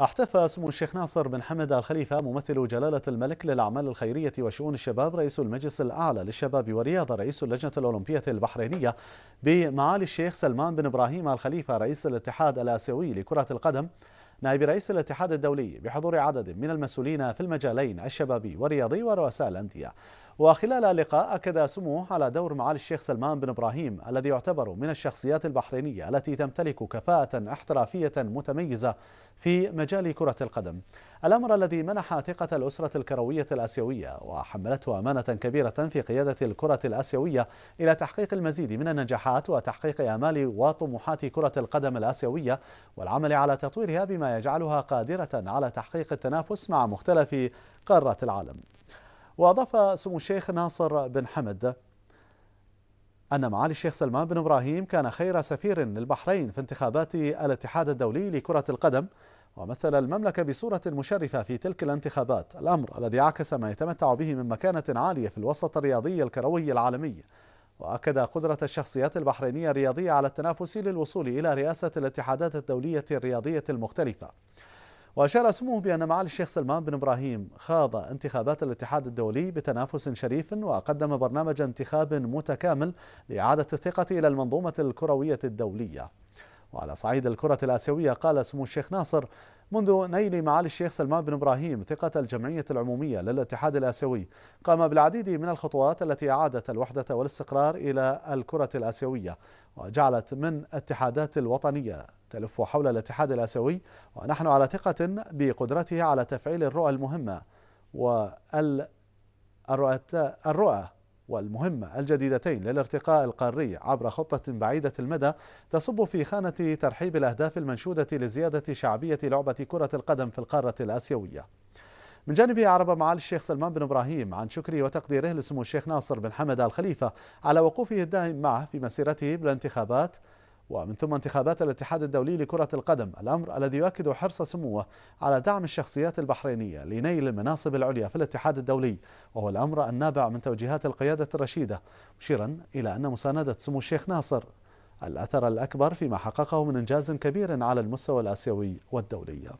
احتفى سمو الشيخ ناصر بن حمد الخليفة ممثل جلالة الملك للأعمال الخيرية وشؤون الشباب رئيس المجلس الأعلى للشباب والرياضة رئيس اللجنة الأولمبية البحرينية بمعالي الشيخ سلمان بن إبراهيم الخليفة رئيس الاتحاد الآسيوي لكرة القدم نائب رئيس الاتحاد الدولي بحضور عدد من المسؤولين في المجالين الشبابي والرياضي ورؤساء الأندية وخلال اللقاء أكد سموه على دور معالي الشيخ سلمان بن إبراهيم الذي يعتبر من الشخصيات البحرينية التي تمتلك كفاءة احترافية متميزة في مجال كرة القدم الأمر الذي منح ثقة الأسرة الكروية الآسيوية وحملته أمانة كبيرة في قيادة الكرة الآسيوية إلى تحقيق المزيد من النجاحات وتحقيق آمال وطموحات كرة القدم الآسيوية والعمل على تطويرها بما يجعلها قادرة على تحقيق التنافس مع مختلف قارات العالم وأضاف سمو الشيخ ناصر بن حمد أن معالي الشيخ سلمان بن إبراهيم كان خير سفير للبحرين في انتخابات الاتحاد الدولي لكرة القدم ومثل المملكة بصورة مشرفة في تلك الانتخابات الأمر الذي عكس ما يتمتع به من مكانة عالية في الوسط الرياضي الكروي العالمي وأكد قدرة الشخصيات البحرينية الرياضية على التنافس للوصول إلى رئاسة الاتحادات الدولية الرياضية المختلفة وأشار سموه بأن معالي الشيخ سلمان بن إبراهيم خاض انتخابات الاتحاد الدولي بتنافس شريف وقدم برنامج انتخاب متكامل لإعادة الثقة إلى المنظومة الكروية الدولية وعلى صعيد الكرة الآسيوية قال سمو الشيخ ناصر منذ نيل معالي الشيخ سلمان بن إبراهيم ثقة الجمعية العمومية للاتحاد الآسيوي قام بالعديد من الخطوات التي أعادت الوحدة والاستقرار إلى الكرة الآسيوية وجعلت من اتحادات الوطنية تلف حول الاتحاد الآسيوي ونحن على ثقة بقدرته على تفعيل الرؤى المهمة والرؤى والمهمة الجديدتين للارتقاء القاري عبر خطة بعيدة المدى تصب في خانة ترحيب الأهداف المنشودة لزيادة شعبية لعبة كرة القدم في القارة الآسيوية من جانبه عرب معالي الشيخ سلمان بن إبراهيم عن شكره وتقديره لسمو الشيخ ناصر بن حمد الخليفة على وقوفه الدائم معه في مسيرته بالانتخابات ومن ثم انتخابات الاتحاد الدولي لكرة القدم الأمر الذي يؤكد حرص سموه على دعم الشخصيات البحرينية لنيل المناصب العليا في الاتحاد الدولي وهو الأمر النابع من توجيهات القيادة الرشيدة مشيرا إلى أن مساندة سمو الشيخ ناصر الأثر الأكبر فيما حققه من إنجاز كبير على المستوى الآسيوي والدولي